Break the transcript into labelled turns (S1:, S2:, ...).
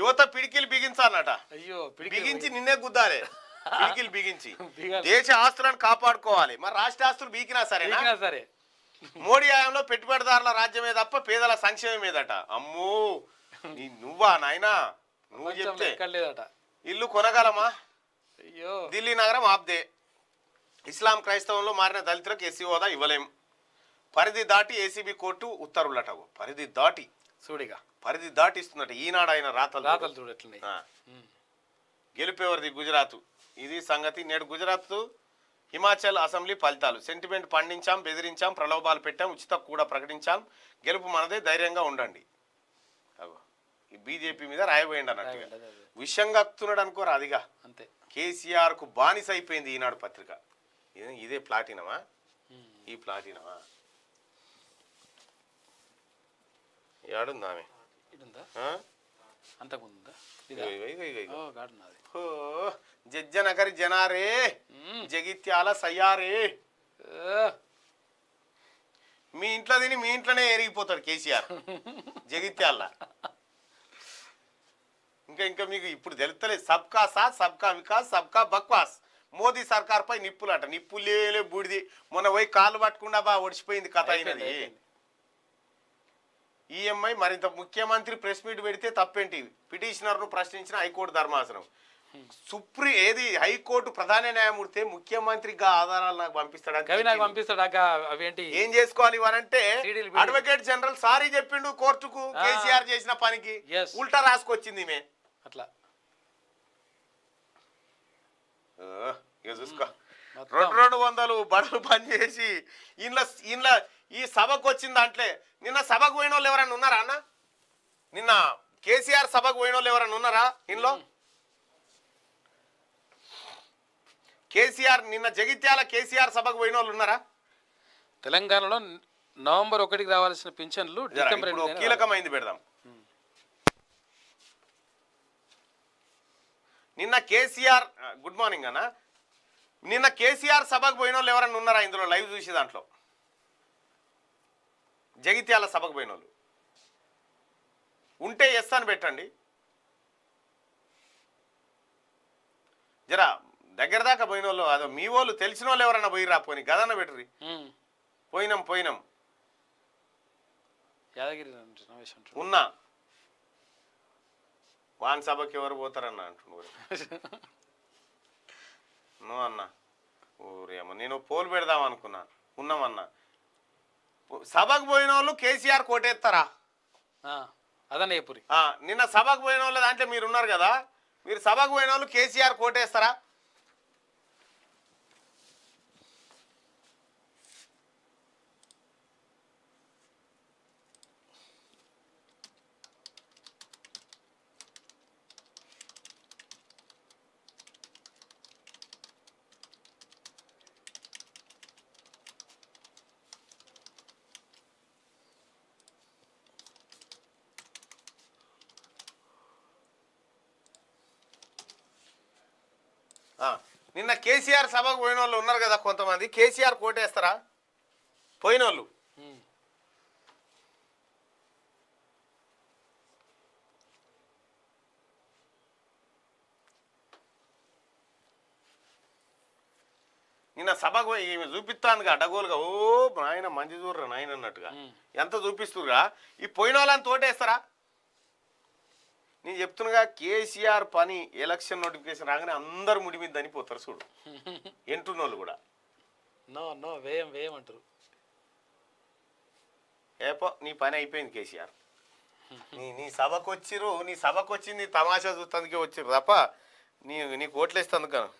S1: యువత పిడికిలు బిగించాలట అయ్యో బిగించి నిన్నే గుద్దాలి పిడికిలు బిగించి దేశ ఆస్తులను కాపాడుకోవాలి మరి రాష్ట్ర ఆస్తులు బీకినా సరే సరే మోడీ హయాంలో పెట్టుబడిదారుల రాజ్యమే తప్ప పేదల మీదట అమ్మో నువ్వా నాయనా నువ్వు చెప్తే ఇల్లు కొనగలమా అయ్యో ఢిల్లీ నగరం ఆప్దే ఇస్లాం క్రైస్తవంలో మారిన దళితులకు ఎస్సీ హోదా ఇవ్వలేం పరిధి దాటి ఏసీబీ కోర్టు ఉత్తర్వులట పరిధి దాటి చూడిగా పరిధి దాటిస్తున్నట్టు ఈనాడు ఆయన రాతలు రాతలు చూడట్లున్నాయి గెలిపేవరిది గుజరాత్ ఇది సంగతి నేడు గుజరాత్ హిమాచల్ అసెంబ్లీ ఫలితాలు సెంటిమెంట్ పండించాం బెదిరించాం ప్రలోభాలు పెట్టాం ఉచిత కూడా ప్రకటించాం గెలుపు మనదే ధైర్యంగా ఉండండి బీజేపీ మీద రాయబోయండి అన్నట్టు విషయం కక్కుతున్నాడు అనుకోరు అదిగా అంతే కేసీఆర్కు బానిస అయిపోయింది ఈనాడు పత్రిక ఇదే ప్లాటినమా ఈ ప్లాటినమా ఏడుందామే నగరి జనారే జగిత్యాల సయ్యారే మీ ఇంట్లో తిని మీ ఇంట్లోనే ఎరిగిపోతాడు కేసీఆర్ జగిత్యాల ఇంకా ఇంకా మీకు ఇప్పుడు తెలుస్తలేదు సబ్కా సా సబ్కా వికాస్ సబ్కా బక్వాస్ మోదీ సర్కార్ పై నిప్పులట నిప్పులేలే బూడిది మొన్న పోయి కాలు పట్టకుండా బా ఒడిచిపోయింది కథ అయినది ఈఎంఐ మరింత ముఖ్యమంత్రి ప్రెస్ మీట్ పెడితే తప్పేంటి పిటిషనర్ ను ప్రశ్నించిన హైకోర్టు ధర్మాసనం సుప్రీ ఏది హైకోర్టు ప్రధాన న్యాయమూర్తి ముఖ్యమంత్రిగా ఆధారాలు నాకు పంపిస్తాడు నాకు అవేంటి ఏం చేసుకోవాలి అంటే అడ్వకేట్ జనరల్ సారీ చెప్పిండు కోర్టుకు కేసీఆర్ చేసిన పనికి ఉల్టా రాసుకొచ్చింది అట్లా ఇక చూసుకో రెండు రెండు వందలు బడులు బంద్ చేసి ఇంట్లో ఇంట్లో ఈ సభకు వచ్చిన దాంట్లో నిన్న సభకు పోయిన వాళ్ళు ఎవరైనా ఉన్నారా అన్న నిన్న కేసీఆర్ సభకు పోయిన వాళ్ళు ఎవరన్నా ఉన్నారా ఇంట్లో కేసీఆర్ నిన్న జగిత్యాల కేసీఆర్ సభకు పోయిన వాళ్ళు ఉన్నారా తెలంగాణలో నవంబర్ ఒకటికి రావాల్సిన పింఛన్లు డిసెంబర్ కీలకమైంది పెడదాం నిన్న కేసీఆర్ గుడ్ మార్నింగ్ అన్న నిన్న కేసీఆర్ సభకు పోయిన వాళ్ళు ఎవరన్నా ఉన్నారా ఇందులో లైవ్ చూసి దాంట్లో జగిత్యాల సభకు పోయిన వాళ్ళు ఉంటే ఎస్ అని పెట్టండి జరా దగ్గర దాకా పోయిన వాళ్ళు అదో మీ వాళ్ళు తెలిసిన వాళ్ళు ఎవరన్నా పోయిరా పోని గదన పెట్టరి పోయినాం పోయినాం ఉన్నా వాన్ సభకి ఎవరు పోతారన్నా అంటున్నారు నువ్వు అన్న ఊరేమో నేను పోలు పెడదాం అనుకున్నాను ఉన్నామన్నా సభకు పోయిన వాళ్ళు కేసీఆర్ కోటేస్తారా అదన్న నిన్న సభకు పోయిన వాళ్ళు దాంట్లో మీరు ఉన్నారు కదా మీరు సభకు పోయిన వాళ్ళు కేసీఆర్ కోటేస్తారా నిన్న కేసీఆర్ సభకు పోయిన వాళ్ళు ఉన్నారు కదా కొంతమంది కేసీఆర్ కోటేస్తారా పోయిన వాళ్ళు నిన్న సభకు ఈమె చూపిస్తాను అడగోలుగా ఓ నాయన మంచి చూడరా నాయన అన్నట్టుగా ఎంత చూపిస్తురా ఈ పోయిన వాళ్ళని తోటేస్తారా నేను చెప్తున్నాగా కేసీఆర్ పని ఎలక్షన్ నోటిఫికేషన్ రాగానే అందరు ముడి మీద చనిపోతారు చూడు ఎంటున్నోళ్ళు కూడా నో నో వేయం వేయం అంటారు ఏపో నీ పని అయిపోయింది కేసీఆర్ నీ నీ సభకు వచ్చిరు నీ సభకు వచ్చింది తమాషా చూస్తానికే వచ్చిరు తప్ప నీ నీకు ఓట్లేస్తాను కదా